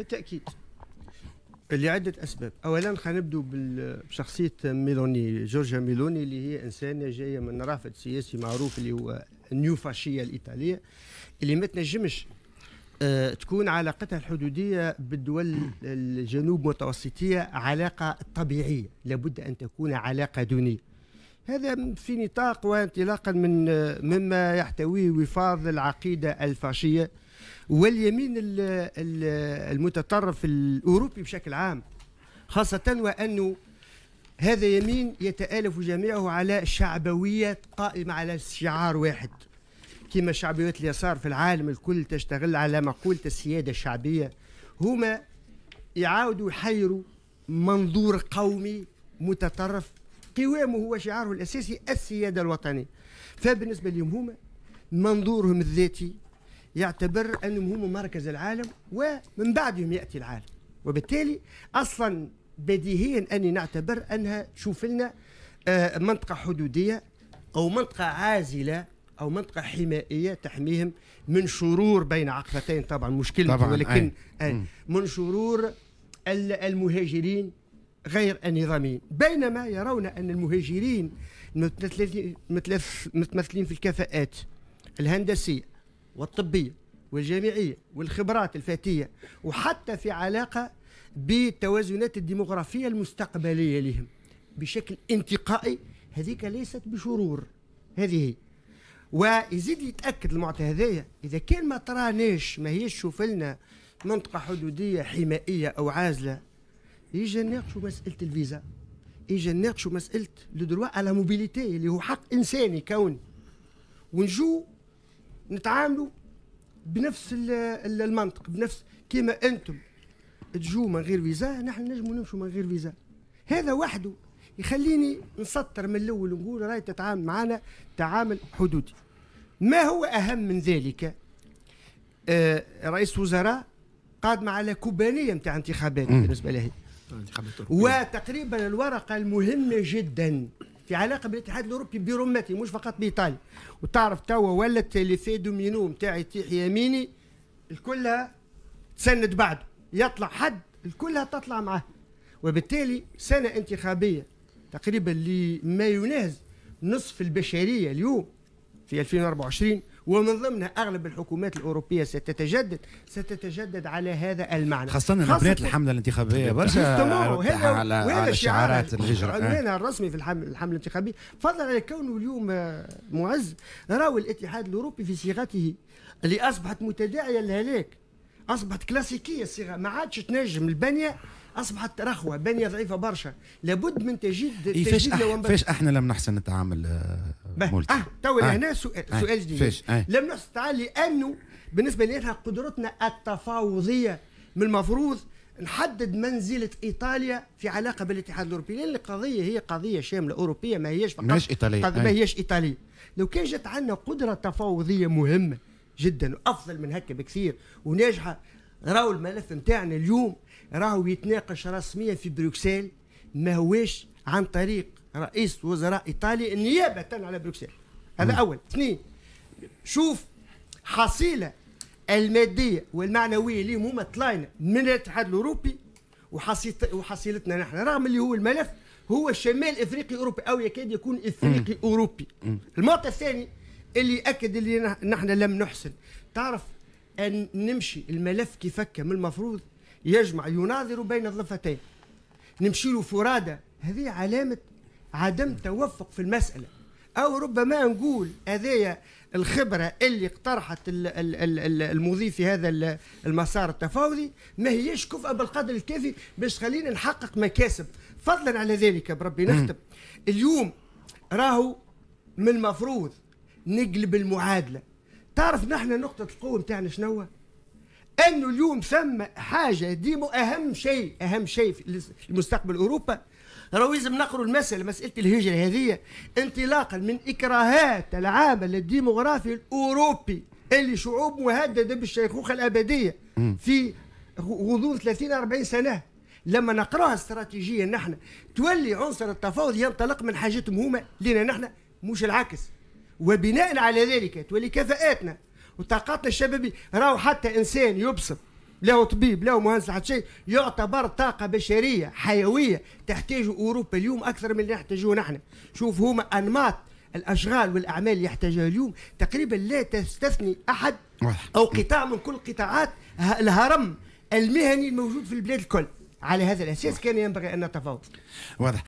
بالتاكيد لعدة أسباب أولا خلينا نبدو بشخصية ميلوني جورجيا ميلوني اللي هي إنسانة جاية من رافد سياسي معروف اللي هو النيو فاشية الإيطالية اللي ما تنجمش آه، تكون علاقتها الحدودية بالدول الجنوب متوسطية علاقة طبيعية لابد أن تكون علاقة دونية هذا في نطاق وانطلاقا من آه، مما يحتويه وفاض العقيدة الفاشية واليمين المتطرف الأوروبي بشكل عام خاصة وأنه هذا يمين يتآلف جميعه على شعبوية قائمة على شعار واحد كما شعبية اليسار في العالم الكل تشتغل على مقولة السيادة الشعبية هما يعاودوا يحيروا منظور قومي متطرف قوامه هو شعاره الأساسي السيادة الوطنية فبالنسبة لهم هما منظورهم الذاتي يعتبر انهم هم مركز العالم ومن بعدهم ياتي العالم وبالتالي اصلا بديهيا اني نعتبر انها تشوف لنا آه، منطقه حدوديه او منطقه عازله او منطقه حمائيه تحميهم من شرور بين عقبتين طبعا مشكلة طبعا ولكن أي. من شرور المهاجرين غير النظاميين بينما يرون ان المهاجرين متمثلين في الكفاءات الهندسيه والطبية والجامعية والخبرات الفاتية وحتى في علاقة بالتوازنات الديمغرافية المستقبلية لهم بشكل انتقائي هذيك ليست بشرور هذه هي ويزيد يتاكد المعطي هذايا اذا كان ما تراناش ما هيش شوف لنا منطقه حدوديه حمائيه او عازله يجي نناقشوا مساله الفيزا يجي نناقشوا مساله لو دروا على موبيليتي اللي هو حق انساني كوني ونجو نتعاملوا بنفس المنطق بنفس كيما انتم تجوا من غير فيزا نحن نجموا نمشوا من غير فيزا هذا وحده يخليني نسطر من الاول نقول راي تتعامل معنا تعامل حدودي ما هو اهم من ذلك آه رئيس وزراء قادمة على كوبانية نتاع انتخابات بالنسبة له وتقريبا الورقة المهمة جدا في علاقه بالاتحاد الاوروبي برمته مش فقط بايطاليا وتعرف توا ولت لي في دومينو نتاع يميني الكلها تسند بعده يطلع حد الكلها تطلع معه وبالتالي سنه انتخابيه تقريبا لما يناهز نصف البشريه اليوم في 2024 ومن ضمنها اغلب الحكومات الاوروبيه ستتجدد ستتجدد على هذا المعنى خاصه نبرات الحمله الانتخابيه برشا على, شعارات الهجره آه. عنوانها الرسمي في الحمله الانتخابيه فضلا على كونه اليوم آه، معز راهو الاتحاد الاوروبي في صيغته اللي اصبحت متداعيه للهلاك اصبحت كلاسيكيه الصيغه ما عادش تنجم البنيه اصبحت رخوه بنيه ضعيفه برشا لابد من تجديد إيه فاش, احنا لم نحسن نتعامل آه، ملتي. اه تو آه. هنا سؤال آه. سؤال جديد آه. لم نستطع لانه بالنسبه لنا قدرتنا التفاوضيه من المفروض نحدد منزلة إيطاليا في علاقة بالاتحاد الأوروبي لأن القضية هي قضية شاملة أوروبية ما هيش فقط ماهيش إيطالية آه. ما هيش إيطالية لو كان جت عندنا قدرة تفاوضية مهمة جدا وأفضل من هكا بكثير وناجحة راهو الملف نتاعنا اليوم راهو يتناقش رسميا في بروكسل ما هوش عن طريق رئيس وزراء ايطالي نيابه على بروكسل هذا اول اثنين شوف حصيله الماديه والمعنويه اللي هما طلعنا من الاتحاد الاوروبي وحصيلتنا نحن رغم اللي هو الملف هو شمال افريقي اوروبي او يكاد يكون افريقي اوروبي المعطى الثاني اللي اكد اللي نحن لم نحسن تعرف ان نمشي الملف كيف من المفروض يجمع يناظر بين الضفتين نمشي له فرادى هذه علامه عدم توفق في المسألة أو ربما نقول هذه الخبرة اللي اقترحت المضي في هذا المسار التفاوضي ما هيش كفء بالقدر الكافي باش تخلينا نحقق مكاسب فضلا على ذلك بربي نختم اليوم راهو من المفروض نقلب المعادلة تعرف نحن نقطة القوة نتاعنا شنو أنه اليوم ثم حاجة ديمو أهم شيء أهم شيء في المستقبل أوروبا راهو لازم نقروا المساله مساله الهجره هذه انطلاقا من اكراهات العامل الديموغرافي الاوروبي اللي شعوب مهدده بالشيخوخه الابديه في غضون 30 40 سنه لما نقراها استراتيجيا نحن تولي عنصر التفاوض ينطلق من حاجتهم هما لنا نحن مش العكس وبناء على ذلك تولي كفاءاتنا وطاقاتنا الشبابيه راهو حتى انسان يبصر هو طبيب هو مهندس حتى شيء يعتبر طاقه بشريه حيويه تحتاج اوروبا اليوم اكثر من اللي نحتاجوه نحن شوف هما انماط الاشغال والاعمال اللي يحتاجها اليوم تقريبا لا تستثني احد او قطاع من كل قطاعات الهرم المهني الموجود في البلاد الكل على هذا الاساس كان ينبغي ان نتفاوض واضح